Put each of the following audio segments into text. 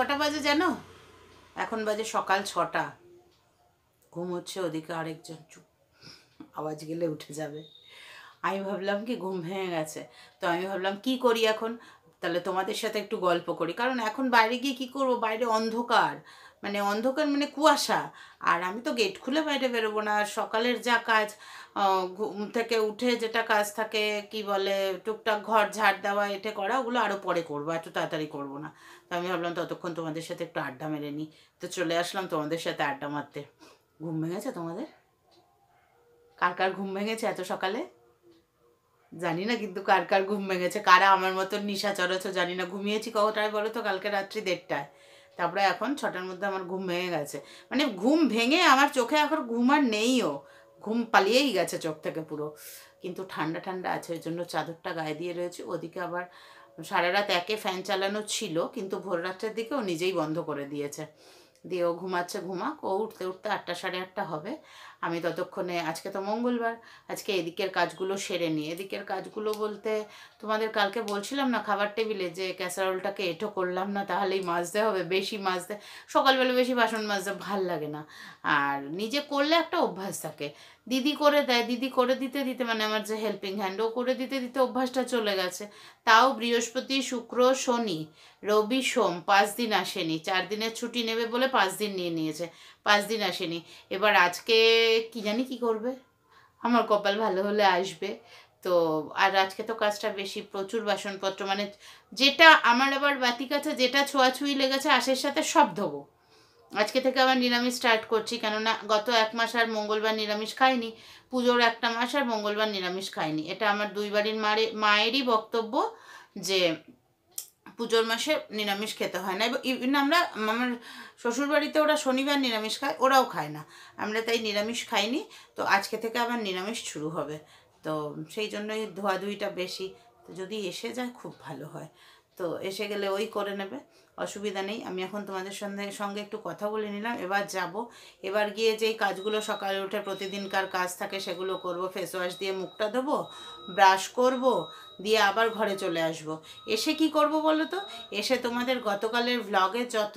কটা বাজে জানো এখন বাজে সকাল ছটা ঘুম হচ্ছে ওদিকে আরেকজন চুপ আওয়াজ গেলে উঠে যাবে আমি ভাবলাম কি ঘুম ভেঙে গেছে তো আমি ভাবলাম কি করি এখন তাহলে তোমাদের সাথে একটু গল্প করি কারণ এখন বাইরে গিয়ে কি করব বাইরে অন্ধকার মানে অন্ধকার মানে কুয়াশা আর আমি তো গেট খুলে বাইরে বেরোবো না সকালের যা কাজ ঘুম থেকে উঠে যেটা কাজ থাকে কি বলে টুকটাক ঘর ঝাড় দেওয়া এটে করা ওগুলো আরও পরে করবো এত তাড়াতাড়ি করবো না তো আমি ভাবলাম ততক্ষণ তোমাদের সাথে একটু আড্ডা মেরে নিই তো চলে আসলাম তোমাদের সাথে আড্ডা মারতে ঘুম ভেঙেছে তোমাদের কার কার ঘুম ভেঙেছে এত সকালে জানি না কিন্তু কার কার ঘুম ভেঙেছে কারা আমার মতন নিশা চড়েছ জানি না ঘুমিয়েছি কতটায় বলো তো কালকে রাত্রি দেড়টায় তারপরে এখন ছটার মধ্যে আমার ঘুম ভেঙে গেছে মানে ঘুম ভেঙে আমার চোখে এখন ঘুম আর নেইও ঘুম পালিয়েই গেছে চোখ থেকে পুরো কিন্তু ঠান্ডা ঠান্ডা আছে ওই জন্য চাদরটা গায়ে দিয়ে রয়েছে ওদিকে আবার সারা রাত একে ফ্যান চালানো ছিল কিন্তু ভোর রাত্রের দিকে ও নিজেই বন্ধ করে দিয়েছে দিয়ে ও ঘুমাচ্ছে ঘুমাক ও উঠতে উঠতে আটটা সাড়ে আটটা হবে আমি ততক্ষণে আজকে তো মঙ্গলবার আজকে এদিকের কাজগুলো সেরে নিই এদিকের কাজগুলো বলতে তোমাদের কালকে বলছিলাম না খাবার টেবিলে যে ক্যাসারোলটাকে এঁটো করলাম না তাহলেই মাজতে হবে বেশি মাজতে সকালবেলা বেশি বাসন মাজতে ভাল লাগে না আর নিজে করলে একটা অভ্যাস থাকে দিদি করে দেয় দিদি করে দিতে দিতে মানে আমার যে হেল্পিং হ্যান্ড ও করে দিতে দিতে অভ্যাসটা চলে গেছে তাও বৃহস্পতি শুক্র শনি রবি সোম পাঁচ দিন আসেনি চার দিনের ছুটি নেবে বলে পাঁচ দিন নিয়ে নিয়েছে পাঁচ দিন আসেনি এবার আজকে কি জানি কি করবে আমার কপাল ভালো হলে আসবে তো আর আজকে তো কাজটা বেশি প্রচুর বাসনপত্র মানে যেটা আমার আবার বাতি কাছে যেটা ছোঁয়াছুঁই লেগেছে আশের সাথে সব ধোবো আজকে থেকে আবার নিরামিষ স্টার্ট করছি কেননা গত এক মাস আর মঙ্গলবার নিরামিষ খাইনি পুজোর একটা মাস আর মঙ্গলবার নিরামিষ খাইনি এটা আমার দুইবারের মারে মায়েরই বক্তব্য যে পুজোর মাসে নিরামিষ খেতে হয় না এবং আমরা আমার শ্বশুরবাড়িতে ওরা শনিবার নিরামিষ খায় ওরাও খায় না আমরা তাই নিরামিষ খাইনি তো আজকে থেকে আবার নিরামিষ শুরু হবে তো সেই জন্যই ধোয়াধুয়িটা বেশি তো যদি এসে যায় খুব ভালো হয় তো এসে গেলে ওই করে নেবে অসুবিধা নেই আমি এখন তোমাদের সঙ্গে সঙ্গে একটু কথা বলে নিলাম এবার যাব এবার গিয়ে যেই কাজগুলো সকালে উঠে প্রতিদিনকার কাজ থাকে সেগুলো করব ফেস ওয়াশ দিয়ে মুখটা ধোবো ব্রাশ করব দিয়ে আবার ঘরে চলে আসব। এসে কি করব বলো তো এসে তোমাদের গতকালের ভ্লগে যত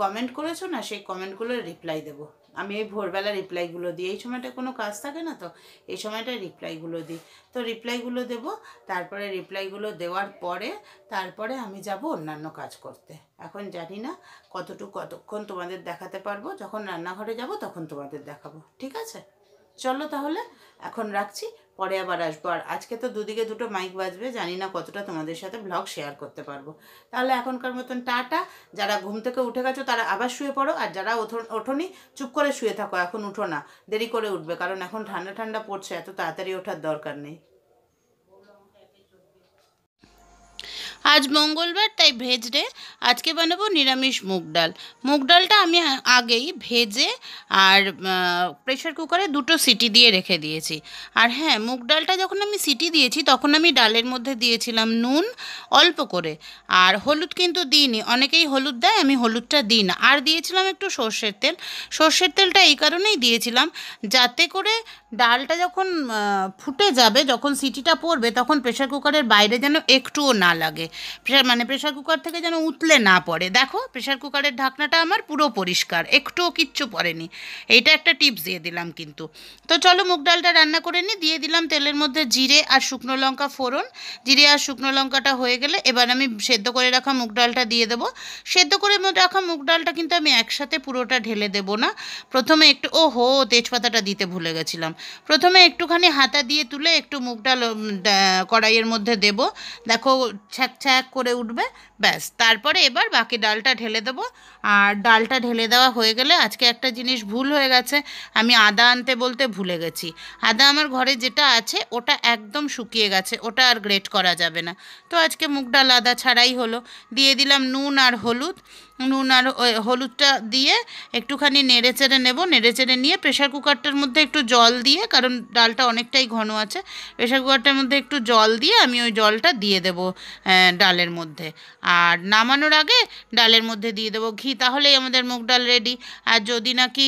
কমেন্ট করেছো না সেই কমেন্টগুলোর রিপ্লাই দেবো আমি এই ভোরবেলা রিপ্লাইগুলো দিই এই সময়টা কোনো কাজ থাকে না তো এই সময়টা রিপ্লাইগুলো দিই তো রিপ্লাইগুলো দেব তারপরে রিপ্লাইগুলো দেওয়ার পরে তারপরে আমি যাব অন্যান্য কাজ করতে এখন জানি না কতটুকু কতক্ষণ তোমাদের দেখাতে পারবো যখন রান্নাঘরে যাব তখন তোমাদের দেখাবো ঠিক আছে চলো তাহলে এখন রাখছি পরে আবার আসবো আর আজকে তো দুদিকে দুটো মাইক বাজবে জানি না কতটা তোমাদের সাথে ব্লগ শেয়ার করতে পারবো তাহলে এখনকার মতন টাটা যারা ঘুম থেকে উঠে গেছো তারা আবার শুয়ে পড়ো আর যারা ওঠোনি চুপ করে শুয়ে থাকো এখন উঠো না দেরি করে উঠবে কারণ এখন ঠান্ডা ঠান্ডা পড়ছে এত তাড়াতাড়ি ওঠার দরকার নেই আজ মঙ্গলবার তাই ভেজ ডে আজকে বানাবো নিরামিষ মুগ ডাল মুগ ডালটা আমি আগেই ভেজে আর প্রেশার কুকারে দুটো সিটি দিয়ে রেখে দিয়েছি আর হ্যাঁ মুগ ডালটা যখন আমি সিটি দিয়েছি তখন আমি ডালের মধ্যে দিয়েছিলাম নুন অল্প করে আর হলুদ কিন্তু দিইনি অনেকেই হলুদ দেয় আমি হলুদটা দিই না আর দিয়েছিলাম একটু সর্ষের তেল সর্ষের তেলটা এই কারণেই দিয়েছিলাম যাতে করে ডালটা যখন ফুটে যাবে যখন সিটিটা পড়বে তখন প্রেশার কুকারের বাইরে যেন একটুও না লাগে প্রেশার মানে প্রেশার কুকার থেকে যেন উতলে না পড়ে দেখো প্রেশার কুকারের ঢাকনাটা আমার পুরো পরিষ্কার একটুও কিচ্ছু পড়েনি এইটা একটা টিপস দিয়ে দিলাম কিন্তু তো চলো মুগ ডালটা রান্না করে নিই দিয়ে দিলাম তেলের মধ্যে জিরে আর শুকনো লঙ্কা ফোড়ন জিরে আর শুকনো লঙ্কাটা হয়ে গেলে এবার আমি সেদ্ধ করে রাখা মুগ ডালটা দিয়ে দেবো সেদ্ধ করে রাখা মুগ ডালটা কিন্তু আমি একসাথে পুরোটা ঢেলে দেবো না প্রথমে একটু ও হো তেজপাতাটা দিতে ভুলে গেছিলাম প্রথমে একটুখানি হাতা দিয়ে তুলে একটু মুগ ডাল কড়াইয়ের মধ্যে দেব দেখো ছ্যাক এক করে উঠবে ব্যাস তারপরে এবার বাকি ডালটা ঢেলে দেবো আর ডালটা ঢেলে দেওয়া হয়ে গেলে আজকে একটা জিনিস ভুল হয়ে গেছে আমি আদা আনতে বলতে ভুলে গেছি আদা আমার ঘরে যেটা আছে ওটা একদম শুকিয়ে গেছে ওটা আর গ্রেট করা যাবে না তো আজকে মুগ ডাল আদা ছাড়াই হলো দিয়ে দিলাম নুন আর হলুদ নুন আর হলুদটা দিয়ে একটুখানি নেড়ে চেড়ে নেবো নেড়ে চেড়ে নিয়ে প্রেশার কুকারটার মধ্যে একটু জল দিয়ে কারণ ডালটা অনেকটাই ঘন আছে প্রেশার কুকারটার মধ্যে একটু জল দিয়ে আমি ওই জলটা দিয়ে দেবো ডালের মধ্যে আর নামানোর আগে ডালের মধ্যে দিয়ে দেবো ঘি তাহলেই আমাদের মুগ ডাল রেডি আর যদি নাকি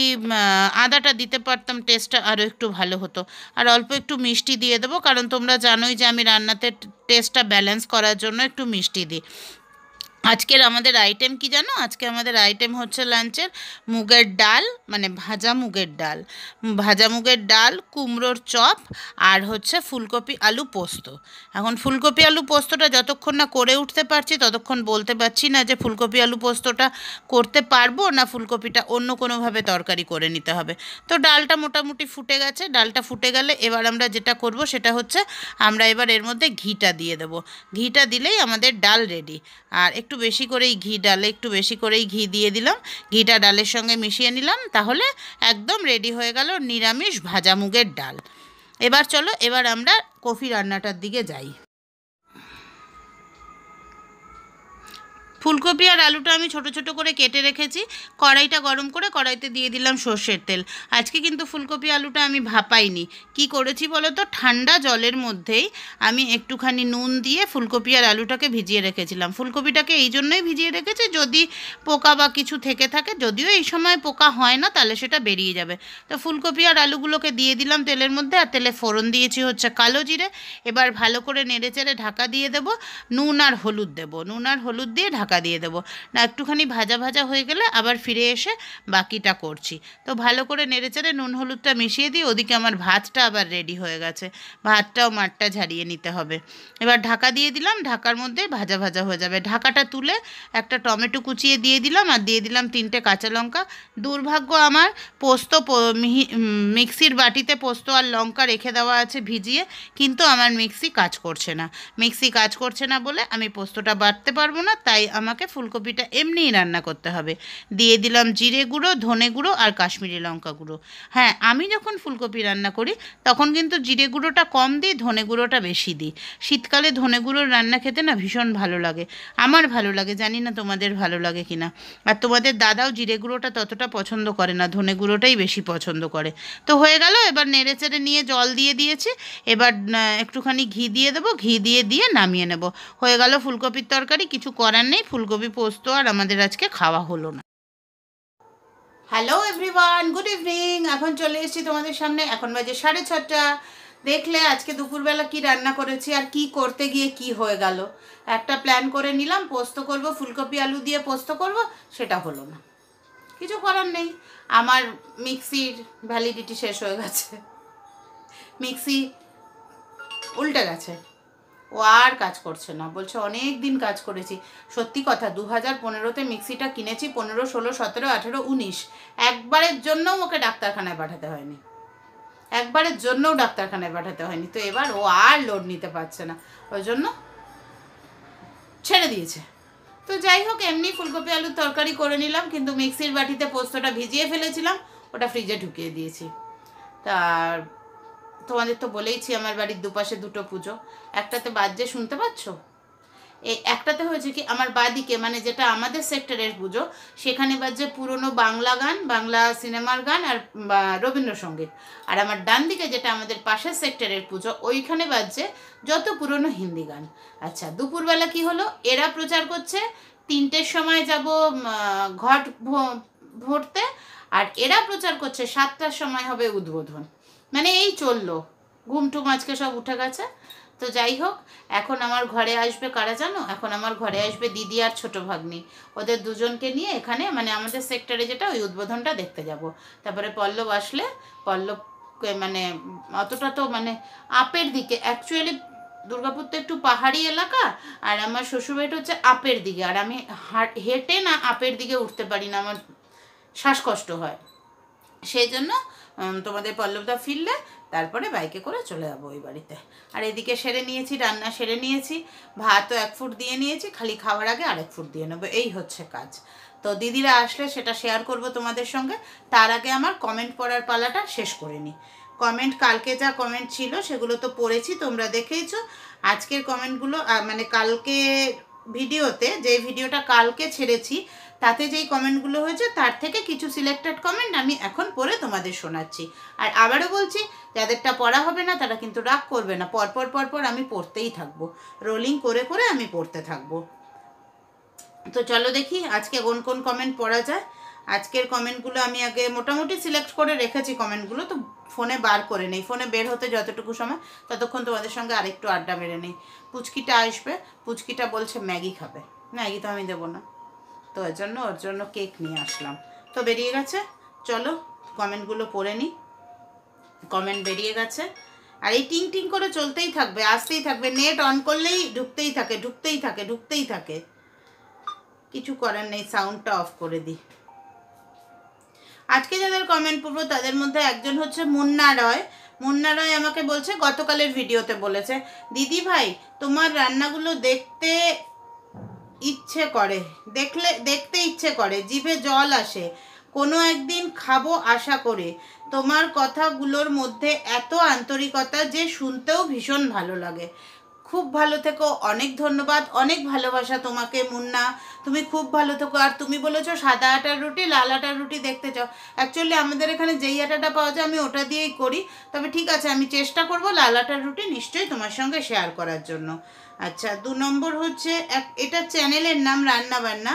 আদাটা দিতে পারতাম টেস্টটা আরও একটু ভালো হতো আর অল্প একটু মিষ্টি দিয়ে দেবো কারণ তোমরা জানোই যে আমি রান্নাতে টেস্টটা ব্যালেন্স করার জন্য একটু মিষ্টি দিই আজকের আমাদের আইটেম কি জানো আজকে আমাদের আইটেম হচ্ছে লাঞ্চের মুগের ডাল মানে ভাজা মুগের ডাল ভাজা মুগের ডাল কুমড়োর চপ আর হচ্ছে ফুলকপি আলু পোস্ত এখন ফুলকপি আলু পোস্তটা যতক্ষণ না করে উঠতে পারছি ততক্ষণ বলতে পারছি না যে ফুলকপি আলু পোস্তটা করতে পারবো না ফুলকপিটা অন্য কোনোভাবে তরকারি করে নিতে হবে তো ডালটা মোটামুটি ফুটে গেছে ডালটা ফুটে গেলে এবার আমরা যেটা করব সেটা হচ্ছে আমরা এবার এর মধ্যে ঘিটা দিয়ে দেবো ঘিটা দিলেই আমাদের ডাল রেডি আর একটু বেশি করেই ঘি ডালে একটু বেশি করেই ঘি দিয়ে দিলাম ঘিটা ডালের সঙ্গে মিশিয়ে নিলাম তাহলে একদম রেডি হয়ে গেল নিরামিষ ভাজা মুগের ডাল এবার চলো এবার আমরা কফি রান্নাটার দিকে যাই ফুলকপি আর আলুটা আমি ছোট ছোট করে কেটে রেখেছি কড়াইটা গরম করে কড়াইতে দিয়ে দিলাম সর্ষের তেল আজকে কিন্তু ফুলকপি আলুটা আমি ভাপাইনি কি করেছি বলো তো ঠান্ডা জলের মধ্যেই আমি একটুখানি নুন দিয়ে ফুলকপি আর আলুটাকে ভিজিয়ে রেখেছিলাম ফুলকপিটাকে এই জন্যই ভিজিয়ে রেখেছি যদি পোকা বা কিছু থেকে থাকে যদিও এই সময় পোকা হয় না তাহলে সেটা বেরিয়ে যাবে তো ফুলকপি আর আলুগুলোকে দিয়ে দিলাম তেলের মধ্যে আর তেলে ফোড়ন দিয়েছি হচ্ছে কালো জিরে এবার ভালো করে নেড়ে চেড়ে ঢাকা দিয়ে দেব নুন আর হলুদ দেব নুন আর হলুদ দিয়ে ঢাকা ঢাকা দিয়ে দেবো না একটুখানি ভাজা ভাজা হয়ে গেলে আবার ফিরে এসে বাকিটা করছি তো ভালো করে নেড়েচেড়ে নুন হলুদটা মিশিয়ে দিই ওদিকে আমার ভাতটা আবার রেডি হয়ে গেছে ভাতটাও মাঠটা ঝারিয়ে নিতে হবে এবার ঢাকা দিয়ে দিলাম ঢাকার মধ্যে ভাজা ভাজা হয়ে যাবে ঢাকাটা তুলে একটা টমেটো কুচিয়ে দিয়ে দিলাম আর দিয়ে দিলাম তিনটে কাঁচা লঙ্কা দুর্ভাগ্য আমার পোস্ত মিহি মিক্সির বাটিতে পোস্ত আর লঙ্কা রেখে দেওয়া আছে ভিজিয়ে কিন্তু আমার মিক্সি কাজ করছে না মিক্সি কাজ করছে না বলে আমি পোস্তটা বাটতে পারবো না তাই আমাকে ফুলকপিটা এমনিই রান্না করতে হবে দিয়ে দিলাম জিরে গুঁড়ো ধনে গুঁড়ো আর কাশ্মীরি লঙ্কা গুঁড়ো হ্যাঁ আমি যখন ফুলকপি রান্না করি তখন কিন্তু জিরে গুঁড়োটা কম দিই ধনে গুঁড়োটা বেশি দিই শীতকালে ধনে গুঁড়োর রান্না খেতে না ভীষণ ভালো লাগে আমার ভালো লাগে জানি না তোমাদের ভালো লাগে কি না আর তোমাদের দাদাও জিরে গুঁড়োটা ততটা পছন্দ করে না ধনে গুঁড়োটাই বেশি পছন্দ করে তো হয়ে গেল এবার নেড়ে চেড়ে নিয়ে জল দিয়ে দিয়েছি এবার একটুখানি ঘি দিয়ে দেবো ঘি দিয়ে দিয়ে নামিয়ে নেব হয়ে গেল ফুলকপির তরকারি কিছু করার নেই ফুলকপি পোস্ত আর আমাদের আজকে খাওয়া হলো না হ্যালো এভরিওয়ান গুড ইভিনিং এখন চলে এসেছি তোমাদের সামনে এখন বাজে সাড়ে ছটা দেখলে আজকে দুপুরবেলা কি রান্না করেছি আর কি করতে গিয়ে কি হয়ে গেল একটা প্ল্যান করে নিলাম পোস্ত করব ফুলকপি আলু দিয়ে পোস্ত করব সেটা হলো না কিছু করার নেই আমার মিক্সির ভ্যালিডিটি শেষ হয়ে গেছে মিক্সি উল্টে গেছে ও আর কাজ করছে না বলছে অনেক দিন কাজ করেছি সত্যি কথা দু হাজার পনেরোতে মিক্সিটা কিনেছি পনেরো ষোলো সতেরো আঠেরো উনিশ একবারের জন্যও ওকে ডাক্তারখানায় পাঠাতে হয়নি একবারের জন্যও ডাক্তারখানায় পাঠাতে হয়নি তো এবার ও আর লোড নিতে পারছে না ওই জন্য ছেড়ে দিয়েছে তো যাই হোক এমনি ফুলকপি আলুর তরকারি করে নিলাম কিন্তু মিক্সির বাটিতে পোস্তটা ভিজিয়ে ফেলেছিলাম ওটা ফ্রিজে ঢুকিয়ে দিয়েছি তার তোমাদের তো বলেইছি আমার বাড়ির দুপাশে দুটো পুজো একটাতে বাজে শুনতে পাচ্ছ এই একটাতে হয়েছে কি আমার বাদিকে মানে যেটা আমাদের সেক্টরের পুজো সেখানে বাজছে পুরনো বাংলা গান বাংলা সিনেমার গান আর রবীন্দ্রসঙ্গীত আর আমার ডান দিকে যেটা আমাদের পাশের সেক্টরের পুজো ওইখানে বাজছে যত পুরনো হিন্দি গান আচ্ছা দুপুরবেলা কি হলো এরা প্রচার করছে তিনটের সময় যাব ঘট ভরতে আর এরা প্রচার করছে সাতটার সময় হবে উদ্বোধন মানে এই চললো ঘুমটুম আজকে সব উঠে গেছে তো যাই হোক এখন আমার ঘরে আসবে কারা জানো এখন আমার ঘরে আসবে দিদি আর ছোট ভাগ্নি ওদের দুজনকে নিয়ে এখানে মানে আমাদের সেক্টরে যেটা ওই উদ্বোধনটা দেখতে যাব তারপরে পল্লব আসলে পল্লবকে মানে অতটা তো মানে আপের দিকে অ্যাকচুয়ালি দুর্গাপুর তো একটু পাহাড়ি এলাকা আর আমার শ্বশুরবাড়িটা হচ্ছে আপের দিকে আর আমি হেঁটে না আপের দিকে উঠতে পারি না আমার শ্বাসকষ্ট হয় সেই জন্য তোমাদের পল্লবদা ফিরলে তারপরে বাইকে করে চলে যাবো ওই বাড়িতে আর এদিকে সেরে নিয়েছি রান্না সেরে নিয়েছি ভাতও এক ফুট দিয়ে নিয়েছি খালি খাওয়ার আগে আরেক ফুট দিয়ে নেবো এই হচ্ছে কাজ তো দিদিরা আসলে সেটা শেয়ার করব তোমাদের সঙ্গে তার আগে আমার কমেন্ট পড়ার পালাটা শেষ করে নিই কমেন্ট কালকে যা কমেন্ট ছিল সেগুলো তো পড়েছি তোমরা দেখেইছ আজকের কমেন্টগুলো মানে কালকে ভিডিওতে যে ভিডিওটা কালকে ছেড়েছি তাতে যেই কমেন্টগুলো হয়েছে তার থেকে কিছু সিলেক্টেড কমেন্ট আমি এখন পড়ে তোমাদের শোনাচ্ছি আর আবারও বলছি যাদেরটা পড়া হবে না তারা কিন্তু রাগ করবে না পরপর পরপর আমি পড়তেই থাকবো রোলিং করে করে আমি পড়তে থাকবো তো চলো দেখি আজকে কোন কোন কমেন্ট পড়া যায় আজকের কমেন্টগুলো আমি আগে মোটামুটি সিলেক্ট করে রেখেছি কমেন্টগুলো তো ফোনে বার করে নেই ফোনে বের হতে যতটুকু সময় ততক্ষণ তোমাদের সঙ্গে আরেকটু আড্ডা মেরে নেই পুচকিটা আসবে পুচকিটা বলছে ম্যাগি খাবে ম্যাগি তো আমি দেবো না তো এর জন্য ওর জন্য কেক নিয়ে আসলাম তো বেরিয়ে গেছে চলো কমেন্টগুলো পড়ে নিই কমেন্ট বেরিয়ে গেছে আর এই টিং টিং করে চলতেই থাকবে আসতেই থাকবে নেট অন করলেই ঢুকতেই থাকে ঢুকতেই থাকে ঢুকতেই থাকে কিছু করার নেই সাউন্ডটা অফ করে দিই আজকে যাদের কমেন্ট পড়বো তাদের মধ্যে একজন হচ্ছে মুন্না রয় মুন্না রয় আমাকে বলছে গতকালের ভিডিওতে বলেছে দিদি ভাই তোমার রান্নাগুলো দেখতে ইচ্ছে করে দেখলে দেখতে ইচ্ছে করে জিভে জল আসে কোনো একদিন খাবো আশা করে তোমার কথাগুলোর মধ্যে এত আন্তরিকতা যে শুনতেও ভীষণ ভালো লাগে খুব ভালো থেকো অনেক ধন্যবাদ অনেক ভালোবাসা তোমাকে মুন্না তুমি খুব ভালো থেকো আর তুমি বলেছো সাদা আটার রুটি লাল আটার রুটি দেখতে চাও অ্যাকচুয়ালি আমাদের এখানে যেই আটাটা পাওয়া যায় আমি ওটা দিয়েই করি তবে ঠিক আছে আমি চেষ্টা করব লাল আটার রুটি নিশ্চয়ই তোমার সঙ্গে শেয়ার করার জন্য আচ্ছা দু নম্বর হচ্ছে এক এটা চ্যানেলের নাম রান্নাবান্না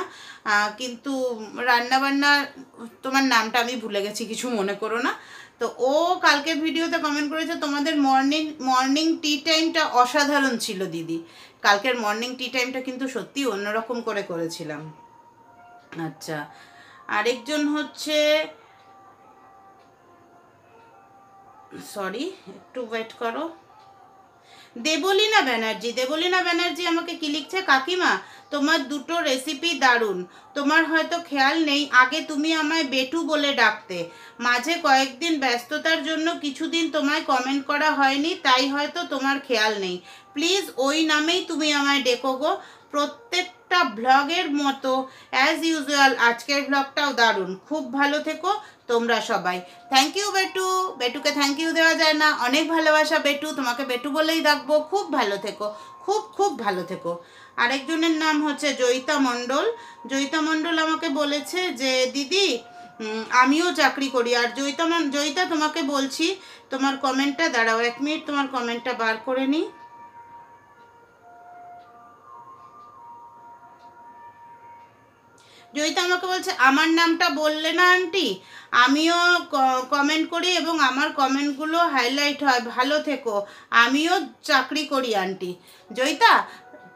কিন্তু রান্নাবান্না তোমার নামটা আমি ভুলে গেছি কিছু মনে করো না তো ও কালকে ভিডিওতে কমেন্ট করেছে তোমাদের মর্নিং মর্নিং টি টাইমটা অসাধারণ ছিল দিদি কালকের মর্নিং টি টাইমটা কিন্তু সত্যি অন্যরকম করে করেছিলাম আচ্ছা আরেকজন হচ্ছে সরি একটু ওয়েট করো দেবলীনা ব্যানার্জি দেবলীনা ব্যানার্জি আমাকে কি লিখছে কাকিমা তোমার দুটো রেসিপি দারুণ তোমার হয়তো খেয়াল নেই আগে তুমি আমায় বেটু বলে ডাকতে মাঝে কয়েকদিন ব্যস্ততার জন্য কিছুদিন তোমায় কমেন্ট করা হয়নি তাই হয়তো তোমার খেয়াল নেই প্লিজ ওই নামেই তুমি আমায় ডেকো গো প্রত্যেকটা ভ্লগের মতো অ্যাজ ইউজুয়াল আজকের ভ্লগটাও দারুণ খুব ভালো থেকো তোমরা সবাই থ্যাংক ইউ বেটু বেটুকে থ্যাংক ইউ দেওয়া যায় না অনেক ভালোবাসা বেটু তোমাকে বেটু বলেই রাখবো খুব ভালো থেকো খুব খুব ভালো থেকো আরেকজনের নাম হচ্ছে জয়িতা মণ্ডল জয়িতা মণ্ডল আমাকে বলেছে যে দিদি আমিও চাকরি করি আর জয়িতা জয়িতা তোমাকে বলছি তোমার কমেন্টটা দাঁড়াও এক মিনিট তোমার কমেন্টটা বার করে নিই জয়িতা আমাকে বলছে আমার নামটা বললে না আন্টি আমিও কমেন্ট করি এবং আমার কমেন্টগুলো হাইলাইট হয় ভালো থেকো আমিও চাকরি করি আন্টি জয়িতা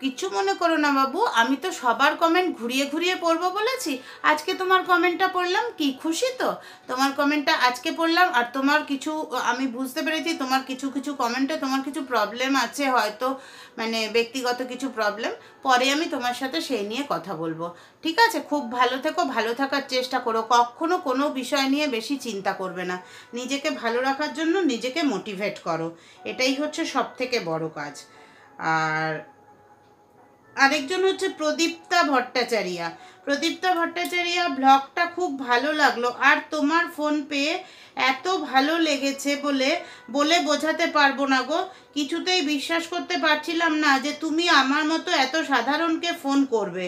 কিচ্ছু মনে করো না বাবু আমি তো সবার কমেন্ট ঘুরিয়ে ঘুরিয়ে পড়বো বলেছি আজকে তোমার কমেন্টটা পড়লাম কি খুশি তো তোমার কমেন্টটা আজকে পড়লাম আর তোমার কিছু আমি বুঝতে পেরেছি তোমার কিছু কিছু কমেন্টে তোমার কিছু প্রবলেম আছে হয়তো মানে ব্যক্তিগত কিছু প্রবলেম পরে আমি তোমার সাথে সেই নিয়ে কথা বলবো ঠিক আছে খুব ভালো থেকো ভালো থাকার চেষ্টা করো কখনো কোনো বিষয় নিয়ে বেশি চিন্তা করবে না নিজেকে ভালো রাখার জন্য নিজেকে মোটিভেট করো এটাই হচ্ছে সব থেকে বড় কাজ আর আরেকজন হচ্ছে প্রদীপ্তা ভট্টাচারিয়া প্রদীপ্তা ভট্টাচারিয়া ব্লগটা খুব ভালো লাগলো আর তোমার ফোন পেয়ে এত ভালো লেগেছে বলে বলে বোঝাতে পারবো না গো কিছুতেই বিশ্বাস করতে পারছিলাম না যে তুমি আমার মতো এত সাধারণকে ফোন করবে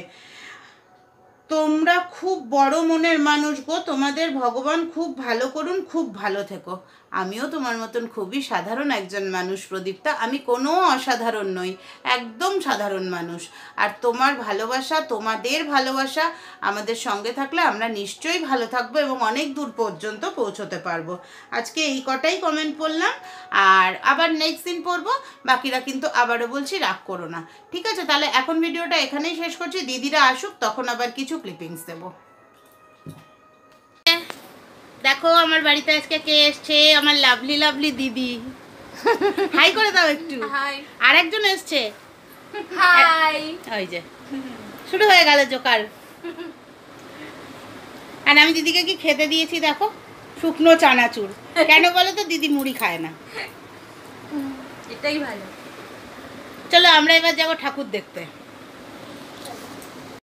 তোমরা খুব বড় মনের মানুষ গো তোমাদের ভগবান খুব ভালো করুন খুব ভালো থেকো আমিও তোমার মতন খুবই সাধারণ একজন মানুষ প্রদীপ্তা আমি কোনো অসাধারণ নই একদম সাধারণ মানুষ আর তোমার ভালোবাসা তোমাদের ভালোবাসা আমাদের সঙ্গে থাকলে আমরা নিশ্চয়ই ভালো থাকবো এবং অনেক দূর পর্যন্ত পৌঁছতে পারবো আজকে এই কটাই কমেন্ট পড়লাম আর আবার নেক্সট দিন পড়বো বাকিরা কিন্তু আবারও বলছি রাগ করো না ঠিক আছে তাহলে এখন ভিডিওটা এখানেই শেষ করছি দিদিরা আসুক তখন আবার কিছু ক্লিপিংস দেবো দেখো আমার বাড়িতে আজকে কে এসছে আমার লাভলি লাভলি দিদি হাই করে দাও একটু আর একজন এসছে হাই ওই যে শুরু হয়ে গেল জোকার আর আমি দিদিকে কি খেতে দিয়েছি দেখো শুকনো চানাচুর কেন বলো তো দিদি মুড়ি খায় না এটাই ভালো চলো আমরা এবার যাবো ঠাকুর দেখতে